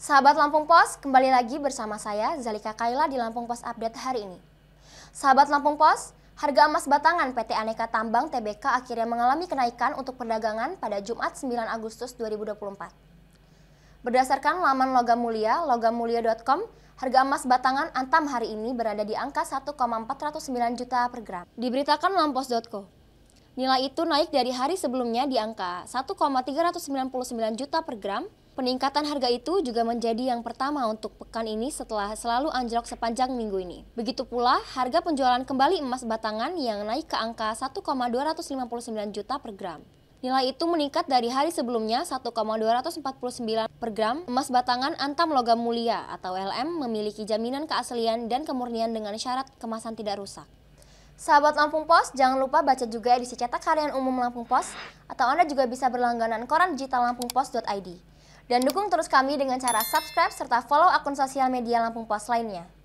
Sahabat Lampung Pos, kembali lagi bersama saya Zalika Kaila di Lampung Pos Update hari ini. Sahabat Lampung Pos, harga emas batangan PT Aneka Tambang TBK akhirnya mengalami kenaikan untuk perdagangan pada Jumat 9 Agustus 2024. Berdasarkan laman Logam Mulia, logammulia.com, harga emas batangan Antam hari ini berada di angka 1,409 juta per gram. Diberitakan lampos.co. Nilai itu naik dari hari sebelumnya di angka 1,399 juta per gram Peningkatan harga itu juga menjadi yang pertama untuk pekan ini setelah selalu anjlok sepanjang minggu ini. Begitu pula harga penjualan kembali emas batangan yang naik ke angka 1,259 juta per gram. Nilai itu meningkat dari hari sebelumnya 1,249 per gram. Emas batangan antam logam mulia atau LM memiliki jaminan keaslian dan kemurnian dengan syarat kemasan tidak rusak. Sahabat Lampung Pos, jangan lupa baca juga edisi cetak harian umum Lampung Pos atau Anda juga bisa berlangganan koran digital lampungpos.id. Dan dukung terus kami dengan cara subscribe serta follow akun sosial media Lampung Pos lainnya.